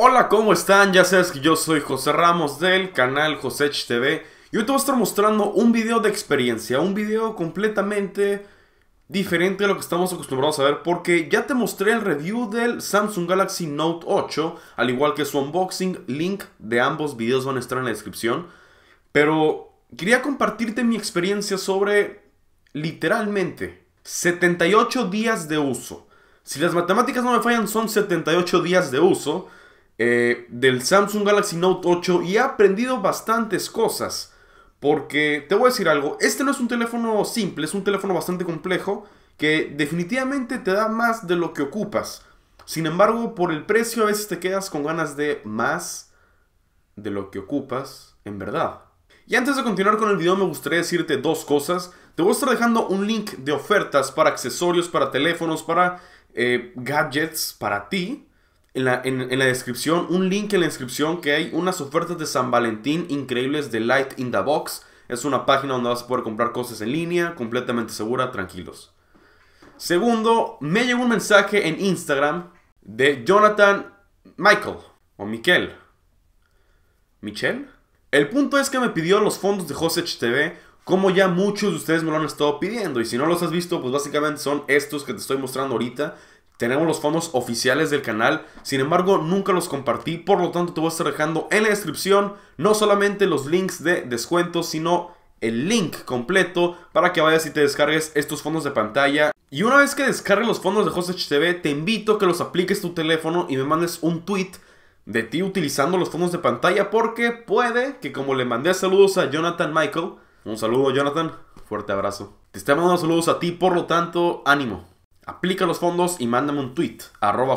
Hola, ¿cómo están? Ya sabes que yo soy José Ramos del canal José TV y hoy te voy a estar mostrando un video de experiencia, un video completamente diferente a lo que estamos acostumbrados a ver porque ya te mostré el review del Samsung Galaxy Note 8, al igual que su unboxing, link de ambos videos van a estar en la descripción, pero quería compartirte mi experiencia sobre literalmente 78 días de uso. Si las matemáticas no me fallan, son 78 días de uso. Eh, del Samsung Galaxy Note 8 y he aprendido bastantes cosas. Porque te voy a decir algo, este no es un teléfono simple, es un teléfono bastante complejo que definitivamente te da más de lo que ocupas. Sin embargo, por el precio a veces te quedas con ganas de más de lo que ocupas en verdad. Y antes de continuar con el video me gustaría decirte dos cosas. Te voy a estar dejando un link de ofertas para accesorios, para teléfonos, para eh, gadgets, para ti en la, descripción, un link en la descripción que hay unas ofertas de San Valentín increíbles de Light in the Box. Es una página donde vas a poder comprar cosas en línea, completamente segura, tranquilos. Segundo, me llegó un mensaje en Instagram de Jonathan Michael o Miquel. ¿Michel? El punto es que me pidió los fondos de Josech TV, como ya muchos de ustedes me lo han estado pidiendo. Y si no los has visto, pues básicamente son estos que te estoy mostrando ahorita tenemos los fondos oficiales del canal, sin embargo nunca los compartí, por lo tanto te voy a estar dejando en la descripción no solamente los links de descuento. sino el link completo para que vayas y te descargues estos fondos de pantalla. Y una vez que descargues los fondos de HostHTV, te invito a que los apliques tu teléfono y me mandes un tweet de ti utilizando los fondos de pantalla porque puede que como le mandé saludos a Jonathan Michael, un saludo Jonathan, fuerte abrazo. Te estoy mandando saludos a ti, por lo tanto, ánimo aplica los fondos y mándame un tweet, arroba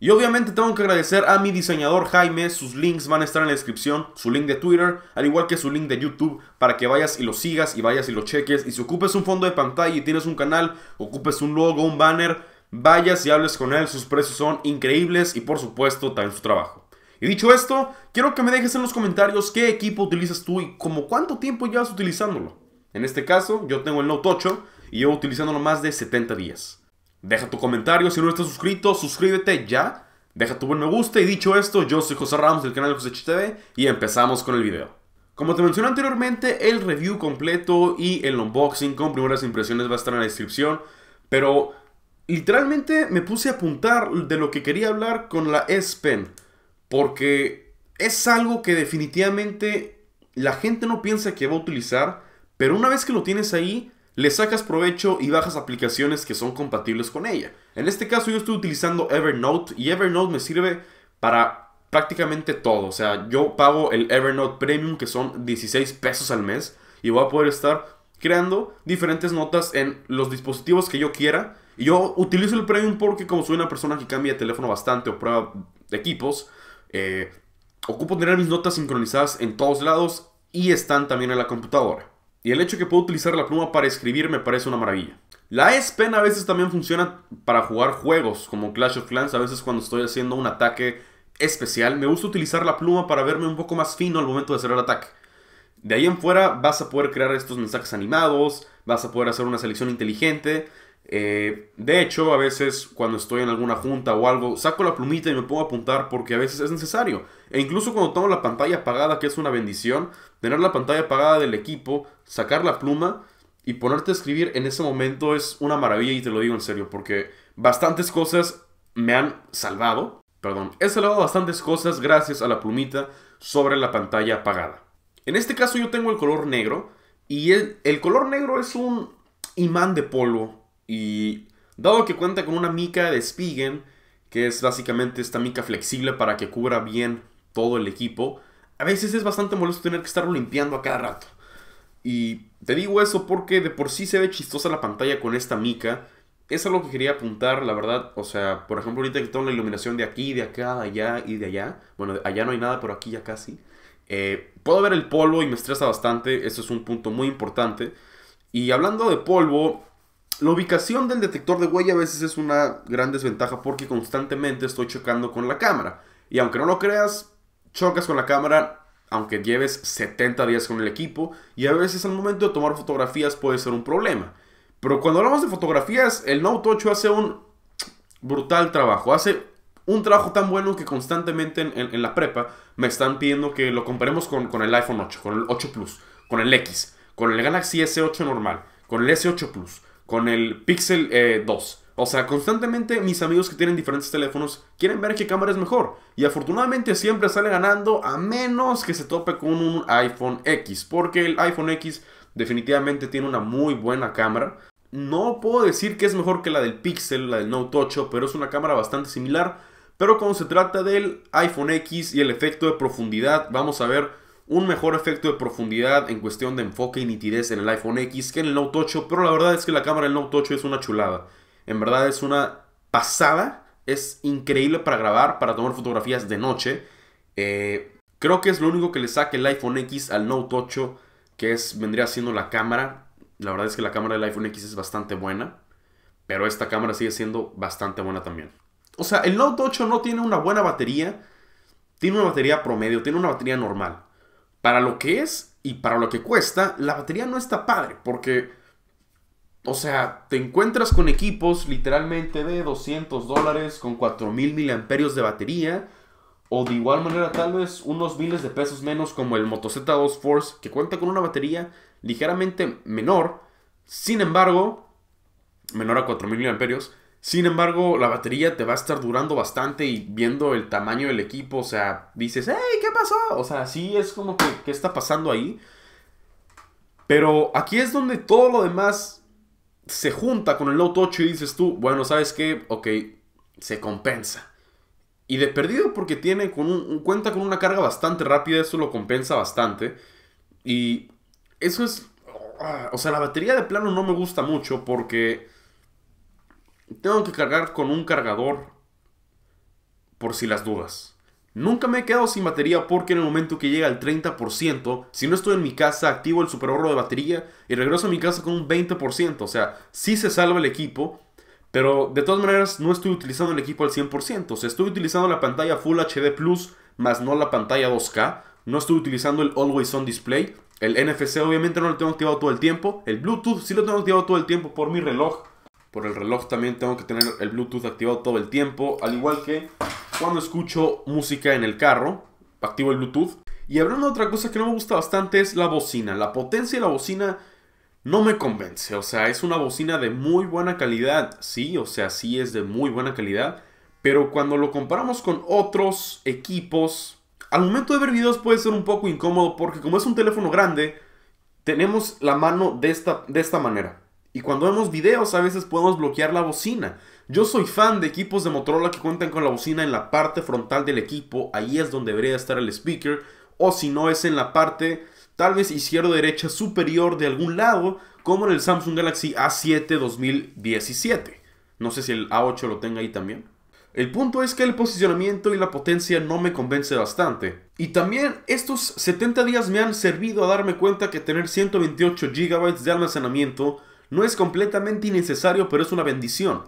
Y obviamente tengo que agradecer a mi diseñador Jaime, sus links van a estar en la descripción, su link de Twitter, al igual que su link de YouTube, para que vayas y lo sigas y vayas y lo cheques. Y si ocupes un fondo de pantalla y tienes un canal, ocupes un logo, un banner, vayas y hables con él, sus precios son increíbles y por supuesto también su trabajo. Y dicho esto, quiero que me dejes en los comentarios qué equipo utilizas tú y como cuánto tiempo llevas utilizándolo. En este caso, yo tengo el Note 8, y llevo utilizándolo más de 70 días. Deja tu comentario, si no estás suscrito, suscríbete ya, deja tu buen me gusta y dicho esto, yo soy José Ramos del canal de José TV y empezamos con el video. Como te mencioné anteriormente, el review completo y el unboxing con primeras impresiones va a estar en la descripción, pero literalmente me puse a apuntar de lo que quería hablar con la S Pen, porque es algo que definitivamente la gente no piensa que va a utilizar, pero una vez que lo tienes ahí, le sacas provecho y bajas aplicaciones que son compatibles con ella. En este caso yo estoy utilizando Evernote y Evernote me sirve para prácticamente todo. O sea, yo pago el Evernote Premium que son 16 pesos al mes y voy a poder estar creando diferentes notas en los dispositivos que yo quiera. yo utilizo el Premium porque como soy una persona que cambia de teléfono bastante o prueba equipos, eh, ocupo tener mis notas sincronizadas en todos lados y están también en la computadora. Y el hecho de que puedo utilizar la pluma para escribir me parece una maravilla. La e S Pen a veces también funciona para jugar juegos como Clash of Clans, a veces cuando estoy haciendo un ataque especial, me gusta utilizar la pluma para verme un poco más fino al momento de hacer el ataque. De ahí en fuera vas a poder crear estos mensajes animados, vas a poder hacer una selección inteligente, eh, de hecho, a veces cuando estoy en alguna junta o algo, saco la plumita y me puedo apuntar porque a veces es necesario. E incluso cuando tengo la pantalla apagada, que es una bendición, tener la pantalla apagada del equipo, sacar la pluma y ponerte a escribir en ese momento es una maravilla y te lo digo en serio, porque bastantes cosas me han salvado. Perdón, he salvado bastantes cosas gracias a la plumita sobre la pantalla apagada. En este caso yo tengo el color negro y el, el color negro es un imán de polvo y dado que cuenta con una mica de Spigen, que es básicamente esta mica flexible para que cubra bien todo el equipo, a veces es bastante molesto tener que estarlo limpiando a cada rato. Y te digo eso porque de por sí se ve chistosa la pantalla con esta mica. Es algo que quería apuntar, la verdad. O sea, por ejemplo, ahorita que tengo la iluminación de aquí, de acá, de allá y de allá. Bueno, allá no hay nada, pero aquí ya casi. Eh, puedo ver el polvo y me estresa bastante. Eso es un punto muy importante. Y hablando de polvo, la ubicación del detector de huella a veces es una gran desventaja porque constantemente estoy chocando con la cámara. Y aunque no lo creas, chocas con la cámara aunque lleves 70 días con el equipo y a veces al momento de tomar fotografías puede ser un problema. Pero cuando hablamos de fotografías, el Note 8 hace un brutal trabajo. Hace un trabajo tan bueno que constantemente en, la prepa me están pidiendo que lo comparemos con, con, el iPhone 8, con el 8 Plus, con el X, con el Galaxy S8 normal, con el S8 Plus, con el Pixel 2. Eh, o sea, constantemente mis amigos que tienen diferentes teléfonos quieren ver qué cámara es mejor. Y afortunadamente siempre sale ganando a menos que se tope con un iPhone X. Porque el iPhone X definitivamente tiene una muy buena cámara. No puedo decir que es mejor que la del Pixel, la del Note 8, pero es una cámara bastante similar. Pero cuando se trata del iPhone X y el efecto de profundidad, vamos a ver un mejor efecto de profundidad en cuestión de enfoque y nitidez en el iPhone X que en el Note 8, pero la verdad es que la cámara del Note 8 es una chulada. En verdad es una pasada, es increíble para grabar, para tomar fotografías de noche. Eh, creo que es lo único que le saca el iPhone X al Note 8, que es, vendría siendo la cámara. La verdad es que la cámara del iPhone X es bastante buena, pero esta cámara sigue siendo bastante buena también. O sea, el Note 8 no tiene una buena batería, tiene una batería promedio, tiene una batería normal para lo que es y para lo que cuesta, la batería no está padre, porque, o sea, te encuentras con equipos literalmente de 200 dólares con 4000 mAh de batería, o de igual manera tal vez unos miles de pesos menos como el Moto Z2 Force, que cuenta con una batería ligeramente menor, sin embargo, menor a 4000 mAh. Sin embargo, la batería te va a estar durando bastante y viendo el tamaño del equipo, o sea, dices, hey, ¿qué pasó? O sea, sí es como que, ¿qué está pasando ahí? Pero aquí es donde todo lo demás se junta con el Low 8 y dices tú, bueno, ¿sabes qué? Ok, se compensa. Y de perdido porque tiene con cuenta con una carga bastante rápida, eso lo compensa bastante. Y eso es... Ah, o sea, la batería de plano no me gusta mucho porque tengo que cargar con un cargador por si las dudas. Nunca me he quedado sin batería porque en el momento que llega al 30%, si no estoy en mi casa, activo el super de batería y regreso a mi casa con un 20%. O sea, sí se salva el equipo, pero de todas maneras no estoy utilizando el equipo al 100%. O estoy utilizando la pantalla Full HD Plus más no la pantalla 2K. No estoy utilizando el Always On Display. El NFC obviamente no lo tengo activado todo el tiempo. El Bluetooth sí lo tengo activado todo el tiempo por mi reloj por el reloj también tengo que tener el Bluetooth activado todo el tiempo, al igual que cuando escucho música en el carro, activo el Bluetooth. Y hablando de otra cosa que no me gusta bastante es la bocina. La potencia de la bocina no me convence. O sea, es una bocina de muy buena calidad. Sí, o sea, sí es de muy buena calidad. Pero cuando lo comparamos con otros equipos, al momento de ver videos puede ser un poco incómodo porque como es un teléfono grande, tenemos la mano de esta, de esta manera. Y cuando vemos videos a veces podemos bloquear la bocina. Yo soy fan de equipos de Motorola que cuentan con la bocina en la parte frontal del equipo, ahí es donde debería estar el speaker, o si no es en la parte tal vez izquierda o derecha superior de algún lado, como en el Samsung Galaxy A7 2017. No sé si el A8 lo tenga ahí también. El punto es que el posicionamiento y la potencia no me convence bastante. Y también estos 70 días me han servido a darme cuenta que tener 128 GB de almacenamiento no es completamente innecesario, pero es una bendición.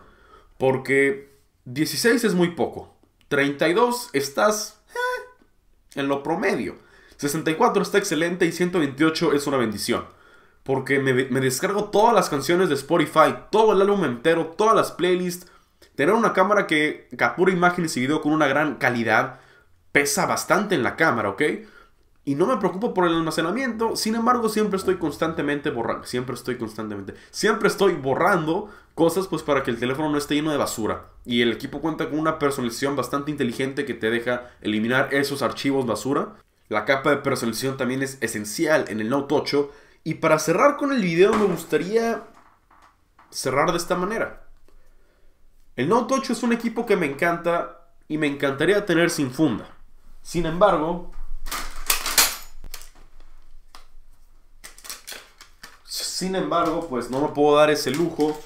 Porque 16 es muy poco. 32 estás eh, en lo promedio. 64 está excelente y 128 es una bendición. Porque me, descargo todas las canciones de Spotify, todo el álbum entero, todas las playlists. Tener una cámara que captura imágenes y video con una gran calidad pesa bastante en la cámara, ¿ok? y no me preocupo por el almacenamiento. Sin embargo, siempre estoy constantemente borrando, siempre estoy constantemente, siempre estoy borrando cosas pues para que el teléfono no esté lleno de basura. Y el equipo cuenta con una personalización bastante inteligente que te deja eliminar esos archivos basura. La capa de personalización también es esencial en el Note 8. Y para cerrar con el video me gustaría cerrar de esta manera. El Note 8 es un equipo que me encanta y me encantaría tener sin funda. Sin embargo, Sin embargo, pues no me puedo dar ese lujo.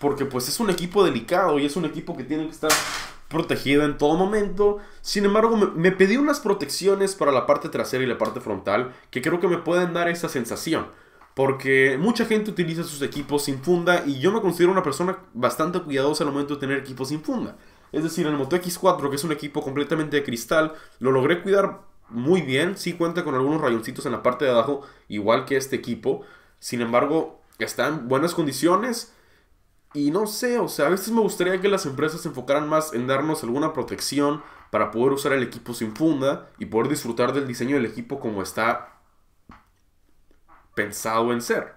Porque pues es un equipo delicado y es un equipo que tiene que estar protegido en todo momento. Sin embargo, me, pedí unas protecciones para la parte trasera y la parte frontal que creo que me pueden dar esa sensación. Porque mucha gente utiliza sus equipos sin funda y yo me considero una persona bastante cuidadosa al momento de tener equipos sin funda. Es decir, el Moto X4, que es un equipo completamente de cristal, lo logré cuidar muy bien, sí cuenta con algunos rayoncitos en la parte de abajo, igual que este equipo. Sin embargo, está en buenas condiciones. Y no sé, o sea, a veces me gustaría que las empresas se enfocaran más en darnos alguna protección para poder usar el equipo sin funda y poder disfrutar del diseño del equipo como está pensado en ser.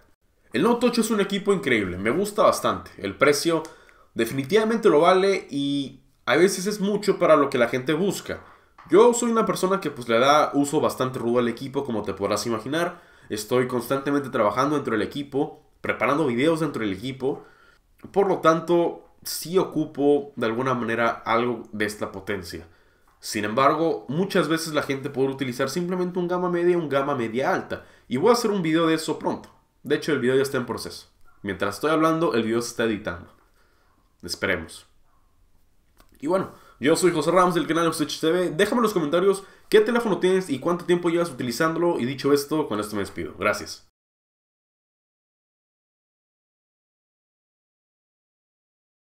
El Note 8 es un equipo increíble, me gusta bastante. El precio definitivamente lo vale y a veces es mucho para lo que la gente busca. Yo soy una persona que pues le da uso bastante rudo al equipo, como te podrás imaginar. Estoy constantemente trabajando dentro del equipo, preparando videos dentro del equipo. Por lo tanto, sí ocupo de alguna manera algo de esta potencia. Sin embargo, muchas veces la gente puede utilizar simplemente un gama media un gama media alta. Y voy a hacer un video de eso pronto. De hecho, el video ya está en proceso. Mientras estoy hablando, el video se está editando. Esperemos. Y bueno, yo soy José Ramos del canal Ustedes TV. Déjame en los comentarios qué teléfono tienes y cuánto tiempo llevas utilizándolo. Y dicho esto, con esto me despido. Gracias.